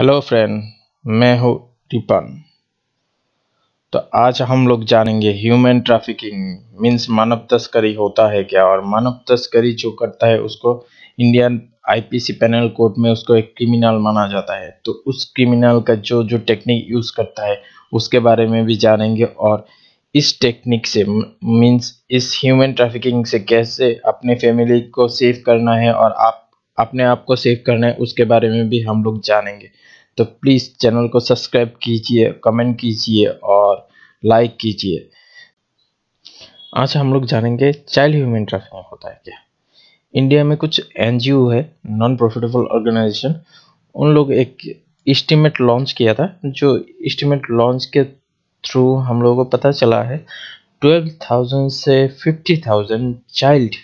hello friend मैं हूँ टिपन तो आज हम लोग जानेंगे ह्यूमन ट्रैफिकिंग मीन्स मानव तस्करी होता है क्या और मानव तस्करी जो करता है उसको इंडियन आईपीसी पैनल कोर्ट में उसको एक क्रिमिनल माना जाता है तो उस क्रिमिनल का जो जो टेक्निक यूज़ करता है उसके बारे में भी जानेंगे और इस टेक्निक से मीन्स इस ह्यूमन ट्रैफिकिंग से कैसे अपने फैमिली को सेव करना है और आप अपने आप को सेव करना है उसके बारे में भी हम लोग जानेंगे तो प्लीज़ चैनल को सब्सक्राइब कीजिए कमेंट कीजिए और लाइक कीजिए आज हम लोग जानेंगे चाइल्ड ह्यूमन ट्रैफिकिंग होता है क्या इंडिया में कुछ एन है नॉन प्रॉफिटेबल ऑर्गेनाइजेशन उन लोग एक इस्टीमेट लॉन्च किया था जो इस्टीमेट लॉन्च के थ्रू हम लोगों को पता चला है थाउजेंड से थाउजेंड चाइल्ड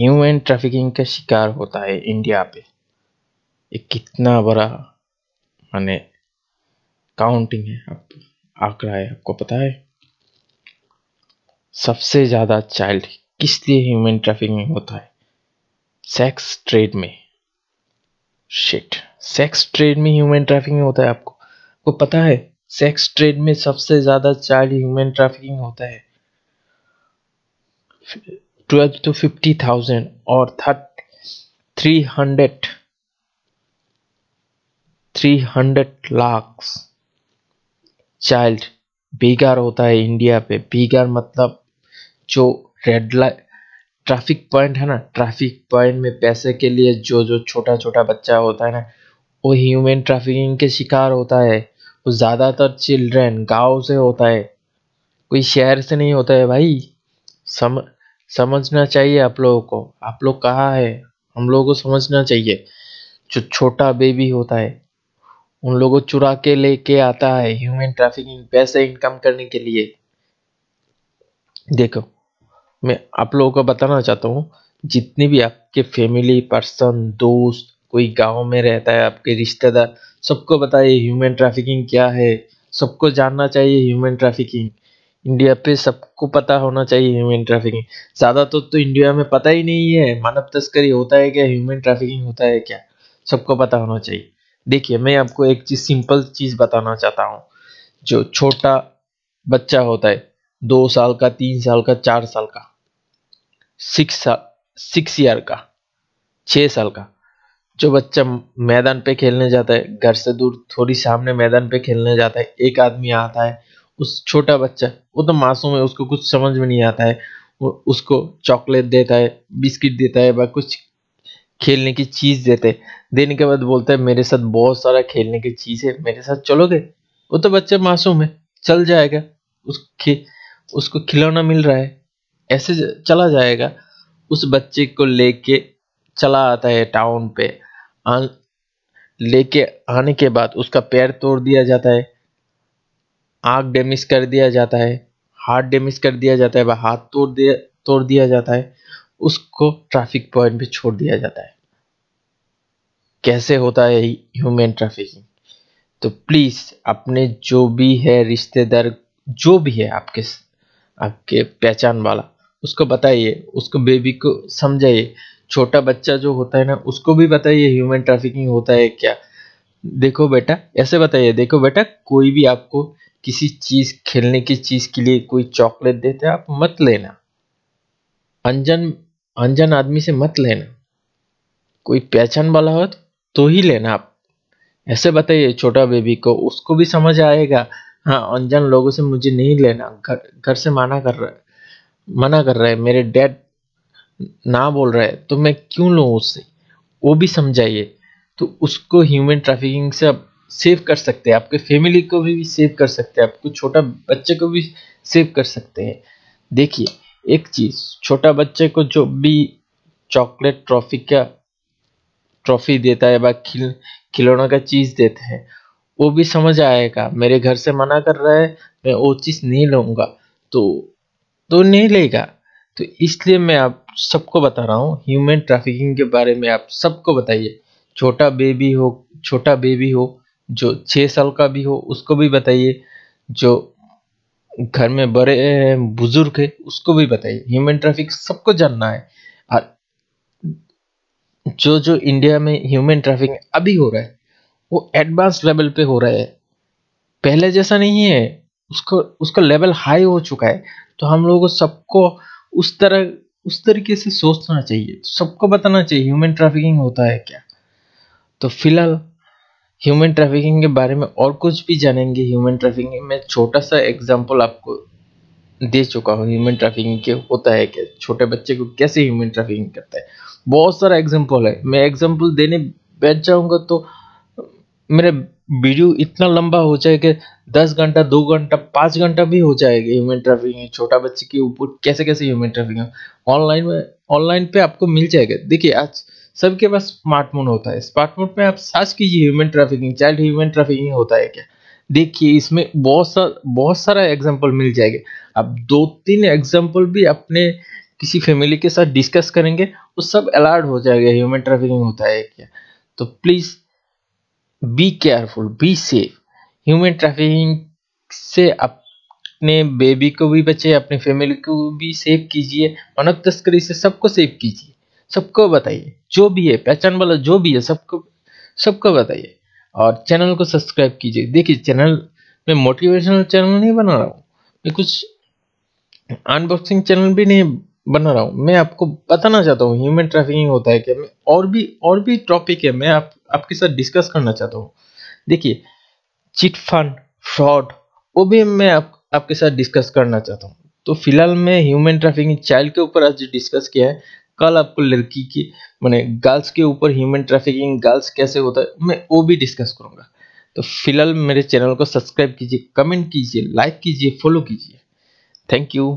ह्यूमन ट्रैफिकिंग का शिकार होता है इंडिया पे ये कितना बड़ा माने काउंटिंग है आप आंकड़ा है आपको पता है सबसे ज़्यादा चाइल्ड किस लिए ह्यूमन ट्रैफिकिंग होता है सेक्स ट्रेड में शिट सेक्स ट्रेड में ह्यूमन ट्रैफिकिंग होता है आपको आपको पता है सेक्स ट्रेड में सबसे ज़्यादा चाइल्ड ह्यूमन ट्रैफिकिंग होता है ट्वेल्व टू फिफ्टी थाउजेंड और थर्ट three hundred three hundred lakh child बीगार होता है इंडिया पे बीगार मतलब जो रेड लाइट ट्रैफिक पॉइंट है ना ट्रैफिक पॉइंट में पैसे के लिए जो जो छोटा छोटा बच्चा होता है ना वो ह्यूमन ट्रैफिकिंग के शिकार होता है वो ज़्यादातर चिल्ड्रन गांव से होता है कोई शहर से नहीं होता है भाई सम समझना चाहिए आप लोगों को आप लोग कहाँ है हम लोगों को समझना चाहिए जो छोटा बेबी होता है उन लोगों को चुरा के लेके आता है ह्यूमन ट्रैफिकिंग पैसे इनकम करने के लिए देखो मैं आप लोगों को बताना चाहता हूँ जितने भी आपके फैमिली पर्सन दोस्त कोई गांव में रहता है आपके रिश्तेदार सबको बताइए ह्यूमन ट्रैफिकिंग क्या है सबको जानना चाहिए ह्यूमन ट्रैफिकिंग इंडिया पे सबको पता होना चाहिए ह्यूमन ट्रैफिकिंग ज़्यादातर तो, तो इंडिया में पता ही नहीं है मानव तस्करी होता है क्या ह्यूमन ट्रैफिकिंग होता है क्या सबको पता होना चाहिए देखिए मैं आपको एक चीज़ सिंपल चीज़ बताना चाहता हूँ जो छोटा बच्चा होता है दो साल का तीन साल का चार साल का सिक्स साल सिक्स ईयर का छः साल का जो बच्चा मैदान पे खेलने जाता है घर से दूर थोड़ी सामने मैदान पे खेलने जाता है एक आदमी आता है उस छोटा बच्चा वो तो मासूम है उसको कुछ समझ में नहीं आता है वो उसको चॉकलेट देता है बिस्किट देता है या कुछ खेलने की चीज़ देते देने के बाद बोलता है मेरे साथ बहुत सारा खेलने की चीज़ है मेरे साथ चलोगे वो तो बच्चा मासूम है चल जाएगा उस खे उसको खिलौना मिल रहा है ऐसे चला जाएगा उस बच्चे को लेके चला आता है टाउन पे लेके आने के बाद उसका पैर तोड़ दिया जाता है आँख डैमेज कर दिया जाता है हाथ डैमेज कर दिया जाता है व हाथ तोड़ दिया तोड़ दिया जाता है उसको ट्रैफिक पॉइंट पे छोड़ दिया जाता है कैसे होता है ह्यूमन ट्रैफिकिंग तो प्लीज़ अपने जो भी है रिश्तेदार जो भी है आपके आपके पहचान वाला उसको बताइए उसको बेबी को समझाइए छोटा बच्चा जो होता है ना उसको भी बताइए ह्यूमन ट्रैफिकिंग होता है क्या देखो बेटा ऐसे बताइए देखो बेटा कोई भी आपको किसी चीज़ खेलने की चीज़ के लिए कोई चॉकलेट देते आप मत लेना अनजन अनजन आदमी से मत लेना कोई पहचान वाला हो तो ही लेना आप ऐसे बताइए छोटा बेबी को उसको भी समझ आएगा हाँ अनजन लोगों से मुझे नहीं लेना घर घर से मना कर रहा है मना कर रहा है मेरे डैड ना बोल रहा है तो मैं क्यों लूँ उससे वो भी समझाइए तो उसको ह्यूमन ट्रैफिकिंग से अब सेव कर सकते हैं आपके फैमिली को भी, भी सेव कर सकते हैं आपको छोटा बच्चे को भी सेव कर सकते हैं देखिए एक चीज़ छोटा बच्चे को जो भी चॉकलेट ट्रॉफी का ट्रॉफी देता है खिल खिलौना का चीज़ देते हैं वो भी समझ आएगा मेरे घर से मना कर रहा है मैं वो चीज़ नहीं लूंगा तो तो नहीं लेगा तो इसलिए मैं आप सबको बता रहा हूँ ह्यूमन ट्रैफिकिंग के बारे में आप सबको बताइए छोटा बेबी हो छोटा बेबी हो जो छः साल का भी हो उसको भी बताइए जो घर में बड़े बुजुर्ग है उसको भी बताइए ह्यूमन ट्रैफिक सबको जानना है और जो जो इंडिया में ह्यूमन ट्रैफिक अभी हो रहा है वो एडवांस लेवल पे हो रहा है पहले जैसा नहीं है उसको उसका लेवल हाई हो चुका है तो हम लोगों को सबको उस तरह उस तरीके से सोचना चाहिए सबको बताना चाहिए ह्यूमन ट्रैफिकिंग होता है क्या तो फिलहाल ह्यूमन ट्रैफिकिंग के बारे में और कुछ भी जानेंगे ह्यूमन ट्रैफिकिंग में छोटा सा एग्जांपल आपको दे चुका हूँ ह्यूमन ट्रैफिकिंग के होता है कि छोटे बच्चे को कैसे ह्यूमन ट्रैफिकिंग करता है बहुत सारा एग्जाम्पल है मैं एग्जाम्पल देने बैठ जाऊँगा तो मेरा वीडियो इतना लंबा हो जाए कि दस घंटा दो घंटा पाँच घंटा भी हो जाएगा ह्यूमन ट्रैफिकिंग छोटा बच्चे के ऊपर कैसे कैसे ह्यूमन ट्रैफिकिंग ऑनलाइन में ऑनलाइन पे आपको मिल जाएगा देखिए आज सबके पास स्मार्टफोन होता है स्मार्टफोन पे आप सर्च कीजिए human trafficking child human trafficking होता है क्या देखिए इसमें बहुत सा बहुत सारा एग्जाम्पल मिल जाएगा आप दो तीन एग्जाम्पल भी अपने किसी फैमिली के साथ डिस्कस करेंगे वो सब अलर्ट हो जाएगा ह्यूमन ट्रैफिकिंग होता है क्या तो please be careful be safe human trafficking से अपने बेबी को भी बचे अपनी फैमिली को भी सेव कीजिए मनक तस्करी से सबको सेव कीजिए सबको बताइए जो भी है पहचान वाला जो भी है सबको सबको बताइए और चैनल को सब्सक्राइब कीजिए देखिए चैनल मैं मोटिवेशनल चैनल नहीं बना रहा हूँ मैं कुछ अनबॉक्सिंग चैनल भी नहीं बना रहा हूँ मैं आपको बताना चाहता हूँ ह्यूमन ट्रैफिकिंग होता है क्या मैं और भी और भी टॉपिक है मैं आप आपके साथ डिस्कस करना चाहता हूँ देखिए चिट फंड फ्रॉड वो भी मैं आप, आपके साथ डिस्कस करना चाहता हूँ तो फिलहाल मैं ह्यूमन ट्रैफिकिंग चाइल्ड के ऊपर आज डिस्कस किया है कल आपको लड़की की मैंने गर्ल्स के ऊपर ह्यूमन ट्रैफिकिंग गर्ल्स कैसे होता है मैं वो भी डिस्कस करूँगा तो फिलहाल मेरे चैनल को सब्सक्राइब कीजिए कमेंट कीजिए लाइक कीजिए फॉलो कीजिए थैंक यू